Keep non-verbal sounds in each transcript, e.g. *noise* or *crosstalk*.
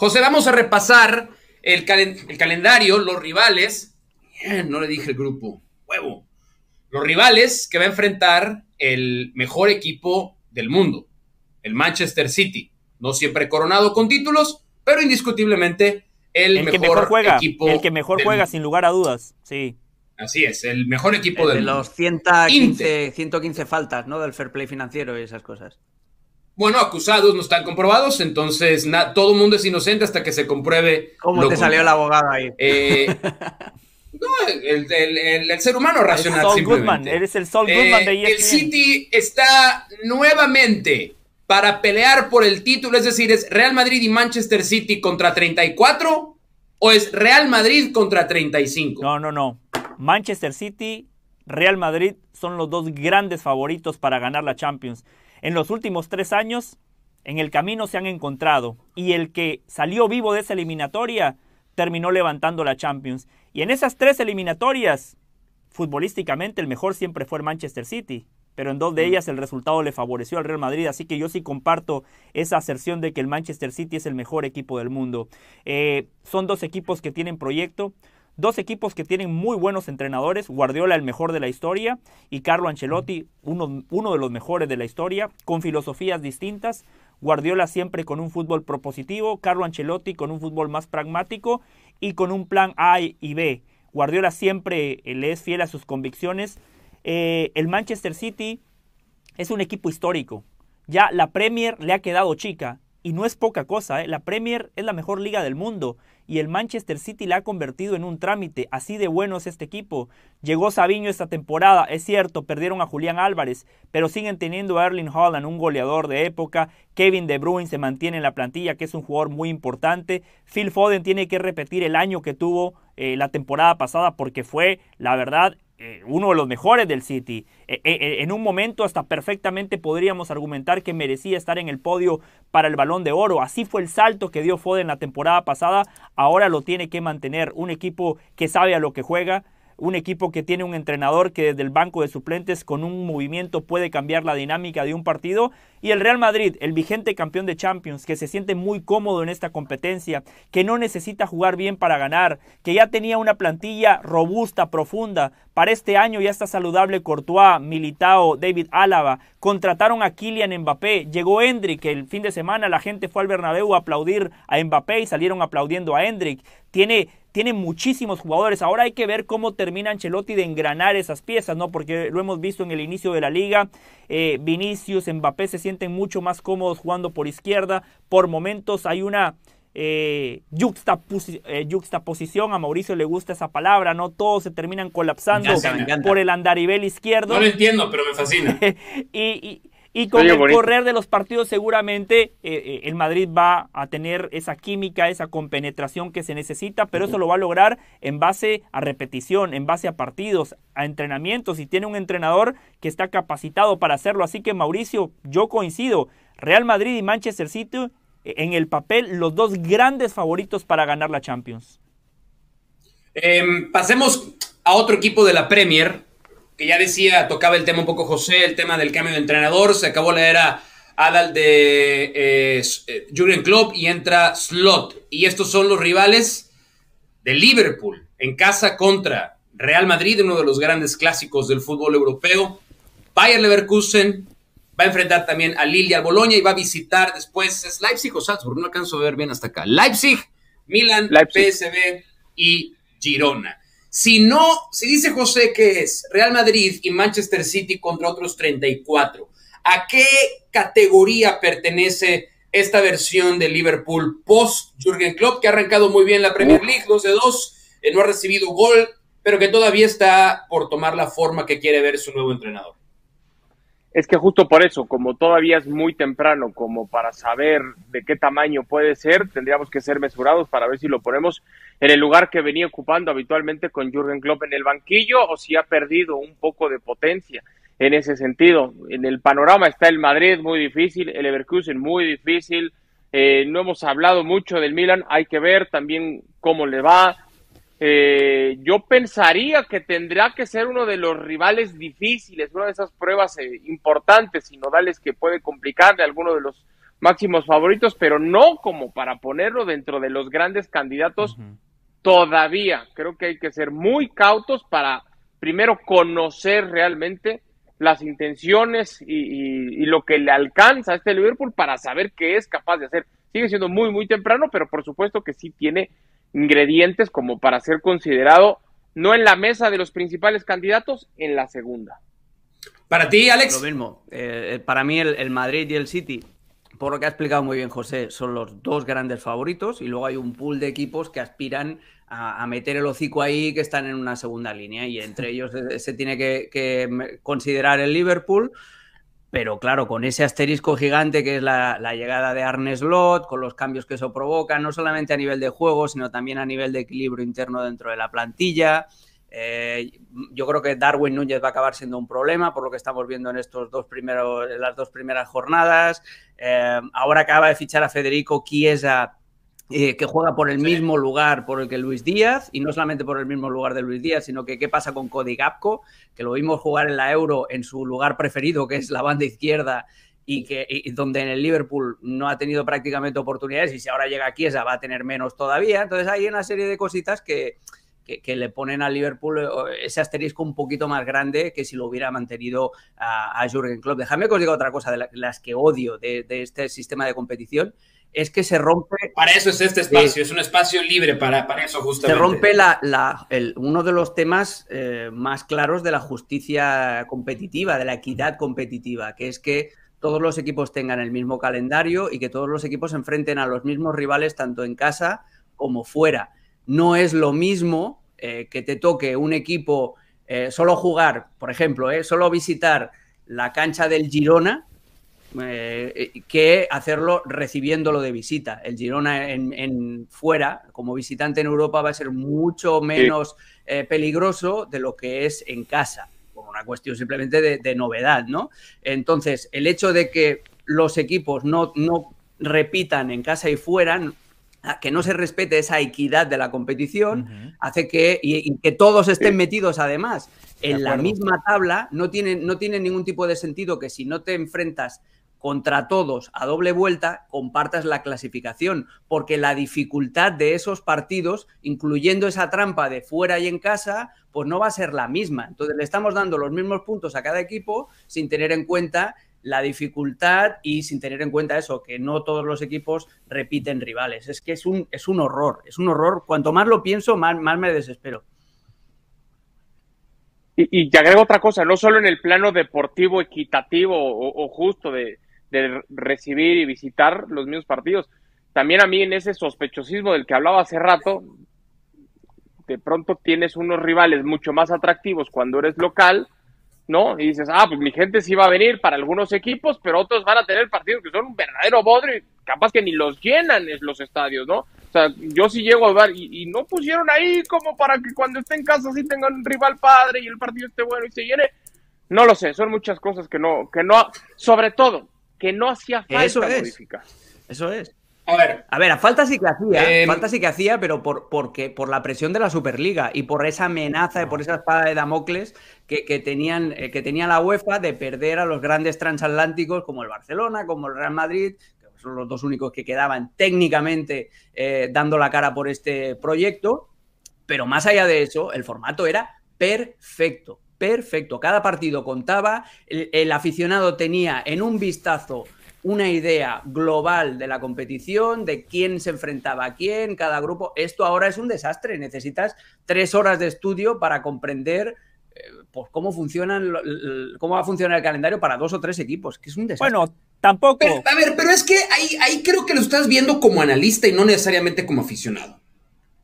José, vamos a repasar el, calendario, los rivales. no le dije el grupo. Huevo. Los rivales que va a enfrentar el mejor equipo del mundo, el Manchester City. No siempre coronado con títulos, pero indiscutiblemente el, mejor, equipo. El que mejor juega, sin lugar a dudas. Sí. Así es, el mejor equipo del mundo, de los 115, 115 faltas, ¿no? Del fair play financiero y esas cosas. Bueno, acusados no están comprobados, entonces todo el mundo es inocente hasta que se compruebe. ¿Cómo te salió la abogada ahí? Eh, *laughs* no, el, ser humano racional simplemente. Eres el Sol Goodman de eh, El e City está nuevamente para pelear por el título, es decir, es Real Madrid y Manchester City contra 34 o es Real Madrid contra 35. No, no, no. Manchester City, Real Madrid son los dos grandes favoritos para ganar la Champions. En los últimos tres años, en el camino se han encontrado y el que salió vivo de esa eliminatoria terminó levantando la Champions. Y en esas tres eliminatorias, futbolísticamente el mejor siempre fue el Manchester City, pero en dos de mm. ellas el resultado le favoreció al Real Madrid, así que yo sí comparto esa aserción de que el Manchester City es el mejor equipo del mundo. Eh, son dos equipos que tienen proyecto, Dos equipos que tienen muy buenos entrenadores, Guardiola el mejor de la historia y Carlo Ancelotti uno, de los mejores de la historia, con filosofías distintas. Guardiola siempre con un fútbol propositivo, Carlo Ancelotti con un fútbol más pragmático y con un plan A y B. Guardiola siempre eh, le es fiel a sus convicciones. Eh, el Manchester City es un equipo histórico. Ya la Premier le ha quedado chica y no es poca cosa. Eh. La Premier es la mejor liga del mundo y el Manchester City la ha convertido en un trámite. Así de bueno es este equipo. Llegó Sabiño esta temporada, es cierto, perdieron a Julián Álvarez, pero siguen teniendo a Erling Haaland, un goleador de época. Kevin De Bruyne se mantiene en la plantilla, que es un jugador muy importante. Phil Foden tiene que repetir el año que tuvo eh, la temporada pasada porque fue, la verdad, eh, uno de los mejores del City. Eh, eh, en un momento hasta perfectamente podríamos argumentar que merecía estar en el podio para el balón de oro. Así fue el salto que dio Foden la temporada pasada. Ahora lo tiene que mantener un equipo que sabe a lo que juega un equipo que tiene un entrenador que desde el banco de suplentes con un movimiento puede cambiar la dinámica de un partido. Y el Real Madrid, el vigente campeón de Champions, que se siente muy cómodo en esta competencia, que no necesita jugar bien para ganar, que ya tenía una plantilla robusta, profunda. Para este año ya está saludable Courtois, Militao, David Álava. Contrataron a Kylian Mbappé. Llegó Hendrik el fin de semana. La gente fue al Bernabéu a aplaudir a Mbappé y salieron aplaudiendo a Hendrik tiene, tiene muchísimos jugadores. Ahora hay que ver cómo termina Ancelotti de engranar esas piezas, ¿no? Porque lo hemos visto en el inicio de la liga. Eh, Vinicius, Mbappé se sienten mucho más cómodos jugando por izquierda. Por momentos hay una eh, eh a Mauricio le gusta esa palabra, ¿no? Todos se terminan colapsando por el andarivel izquierdo. No lo entiendo, pero me fascina. *laughs* y, y con el correr de los partidos seguramente eh, eh, el Madrid va a tener esa química, esa compenetración que se necesita, pero eso lo va a lograr en base a repetición, en base a partidos, a entrenamientos y tiene un entrenador que está capacitado para hacerlo. Así que Mauricio, yo coincido, Real Madrid y Manchester City eh, en el papel los dos grandes favoritos para ganar la Champions. Em, pasemos a otro equipo de la Premier, que ya decía, tocaba el tema un poco José, el tema del cambio de entrenador, se acabó la era Adal de eh, eh, Jurgen Klopp y entra Slot. Y estos son los rivales de Liverpool en casa contra Real Madrid, uno de los grandes clásicos del fútbol europeo. Bayern Leverkusen va a enfrentar también a Lille Boloña y va a visitar después es Leipzig o Salzburg, no alcanzo a ver bien hasta acá. Leipzig, Milan, PSV y Girona. Si no, si dice José que es Real Madrid y Manchester City contra otros 34, ¿a qué categoría pertenece esta versión de Liverpool post Jürgen Klopp, que ha arrancado muy bien la Premier League, 12-2, eh, no ha recibido gol, pero que todavía está por tomar la forma que quiere ver su nuevo entrenador? Es que justo por eso, como todavía es muy temprano, como para saber de qué tamaño puede ser, tendríamos que ser mesurados para ver si lo ponemos en el lugar que venía ocupando habitualmente con Jürgen Klopp en el banquillo o si ha perdido un poco de potencia en ese sentido. En el panorama está el Madrid muy difícil, el Leverkusen muy difícil. Eh, no hemos hablado mucho del Milan, hay que ver también cómo le va eh, yo pensaría que tendrá que ser uno de los rivales difíciles, una de esas pruebas eh, importantes y nodales que puede complicarle a alguno de los máximos favoritos, pero no como para ponerlo dentro de los grandes candidatos todavía. Creo que hay que ser muy cautos para primero conocer realmente las intenciones y, y lo que le alcanza a este Liverpool para saber qué es capaz de hacer. Sigue siendo muy, muy temprano, pero por supuesto que sí tiene ingredientes como para ser considerado no en la mesa de los principales candidatos, en la segunda. Para ti, Alex. Lo mismo. Eh, eh, para mí, el, Madrid y el City, por lo que ha explicado muy bien José, son los dos grandes favoritos y luego hay un pool de equipos que aspiran a, meter el hocico ahí que están en una segunda línea y entre *laughs* ellos eh, se tiene que, que considerar el Liverpool. Pero claro, con ese asterisco gigante que es la, llegada de Arne Slot, con los cambios que eso provoca, no solamente a nivel de juego, sino también a nivel de equilibrio interno dentro de la plantilla. Eh, yo creo que Darwin Núñez va a acabar siendo un problema, por lo que estamos viendo en estos dos primeros, las dos primeras jornadas. Eh, ahora acaba de fichar a Federico Chiesa eh, que juega por el mismo lugar por el que Luis Díaz, y no solamente por el mismo lugar de Luis Díaz, sino que qué pasa con Cody Gapco, que lo vimos jugar en la Euro en su lugar preferido, que es la banda izquierda, y que donde en el Liverpool no ha tenido prácticamente oportunidades, y si ahora llega aquí esa va a tener menos todavía. Entonces hay una serie de cositas que, que, le ponen a Liverpool eh, ese asterisco un poquito más grande que si lo hubiera mantenido a, Jurgen Jürgen Klopp. Déjame que os diga otra cosa de las que odio de, este sistema de competición. Es que se rompe. Para eso es este espacio, es un espacio libre para, para eso, justamente. Se rompe la, uno de los temas eh, más claros de la justicia competitiva, de la equidad competitiva, que es que todos los equipos tengan el mismo calendario y que todos los equipos se enfrenten a los mismos rivales tanto en casa como fuera. No es lo mismo eh, que te toque un equipo eh, solo jugar, por ejemplo, eh, solo visitar la cancha del Girona que hacerlo recibiéndolo de visita. El Girona en, fuera, como visitante en Europa, va a ser mucho menos peligroso de lo que es en casa, por una cuestión simplemente de, novedad, ¿no? Entonces, el hecho de que los equipos no, no repitan en casa y fuera, que no se respete esa equidad de la competición, hace que, y, que todos estén metidos además en la misma tabla, no tiene, no tiene ningún tipo de sentido que si no te enfrentas contra todos a doble vuelta, compartas la clasificación, porque la dificultad de esos partidos, incluyendo esa trampa de fuera y en casa, pues no va a ser la misma. Entonces le estamos dando los mismos puntos a cada equipo sin tener en cuenta la dificultad y sin tener en cuenta eso, que no todos los equipos repiten rivales. Es que es un, es un horror, es un horror. Cuanto más lo pienso, más, más me desespero. Y, te agrego otra cosa, no solo en el plano deportivo, equitativo o, justo de, de, recibir y visitar los mismos partidos, también a mí en ese sospechosismo del que hablaba hace rato, de pronto tienes unos rivales mucho más atractivos cuando eres local, ¿no? Y dices, ah, pues mi gente sí va a venir para algunos equipos, pero otros van a tener partidos que son un verdadero bodre, capaz que ni los llenan los estadios, ¿no? O sea, yo sí llego a ver, y, no pusieron ahí como para que cuando esté en casa sí tengan un rival padre y el partido esté bueno y se llene. No lo sé, son muchas cosas que no, que no, sobre todo, que no hacía falta Eso es. modificar. Eso es. A ver. A falta sí que hacía, em, falta sí que hacía, pero por, porque, por la presión de la Superliga y por esa amenaza, y por ah. esa espada de Damocles que, tenían, eh, que tenía la UEFA de perder a los grandes transatlánticos como el Barcelona, como el Real Madrid, que son los dos únicos que quedaban técnicamente eh, dando la cara por este proyecto. Pero más allá de eso, el formato era perfecto, perfecto. Cada partido contaba, el aficionado tenía en un vistazo una idea global de la competición, de quién se enfrentaba a quién, cada grupo. Esto ahora es un desastre, necesitas tres horas de estudio para comprender eh, pues, cómo, funcionan, cómo va a funcionar el calendario para dos o tres equipos, que es un desastre. Bueno, tampoco. a ver, pero es que ahí, ahí creo que lo estás viendo como analista y no necesariamente como aficionado.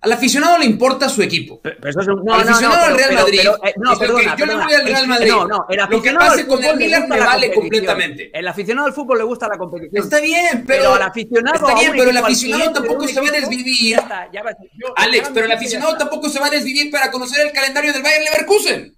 Al aficionado le importa su equipo. Pero, eso es un... al aficionado del Real Madrid. Eh, no, perdona, yo le voy al Real Madrid. No, no, lo que pase con el Milan me vale completamente. El aficionado del fútbol le gusta la competición. Está bien, pero. Está bien, pero el aficionado tampoco se va a desvivir. Alex, pero el aficionado tampoco se va a desvivir para conocer el calendario del Bayern Leverkusen.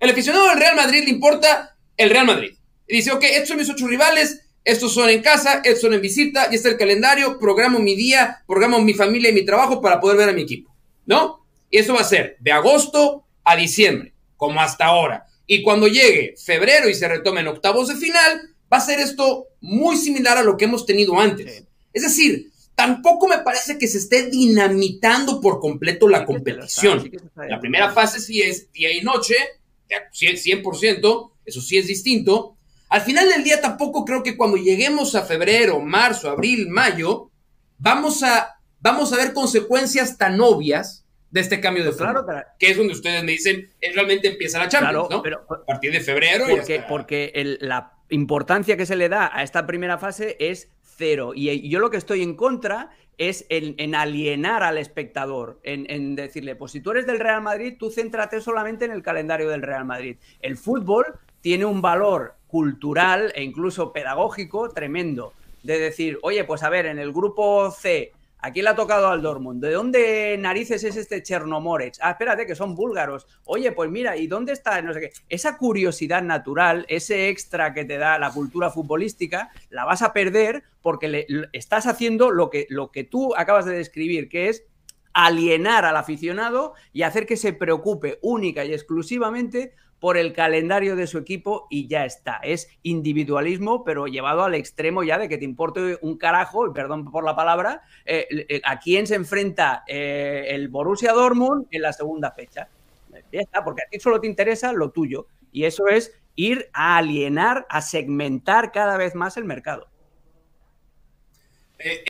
El aficionado del Real Madrid le importa el Real Madrid. dice, ok, estos son mis ocho rivales, estos son en casa, estos son en visita, y está el calendario, programo mi día, programo mi familia y mi trabajo para poder ver a mi equipo, ¿no? Y eso va a ser de agosto a diciembre, como hasta ahora. Y cuando llegue febrero y se retomen octavos de final, va a ser esto muy similar a lo que hemos tenido antes. Es decir, tampoco me parece que se esté dinamitando por completo la competición. La primera fase sí es día y noche, 100%, eso sí es distinto, al final del día tampoco creo que cuando lleguemos a febrero, marzo, abril, mayo, vamos a, vamos a ver consecuencias tan obvias de este cambio de fútbol, pues claro, que es donde ustedes me dicen, es, realmente empieza la Champions, ¿no? Pero, a partir de febrero. Porque, la importancia que se le da a esta primera fase es cero. Y yo lo que estoy en contra es en, alienar al espectador, en, en, decirle, pues si tú eres del Real Madrid, tú céntrate solamente en el calendario del Real Madrid. El fútbol tiene un valor cultural e incluso pedagógico tremendo. De decir, oye, pues a ver, en el grupo C, aquí le ha tocado al Dortmund, ¿de dónde narices es este Chernomorets? Ah, espérate, que son búlgaros. Oye, pues mira, ¿y dónde está? No sé qué. Esa curiosidad natural, ese extra que te da la cultura futbolística, la vas a perder porque le, estás haciendo lo que, lo que tú acabas de describir, que es alienar al aficionado y hacer que se preocupe única y exclusivamente por el calendario de su equipo y ya está. Es individualismo, pero llevado al extremo ya de que te importe un carajo, y perdón por la palabra, eh, eh, a quién se enfrenta eh, el Borussia Dortmund en la segunda fecha. porque a ti solo te interesa lo tuyo. Y eso es ir a alienar, a segmentar cada vez más el mercado.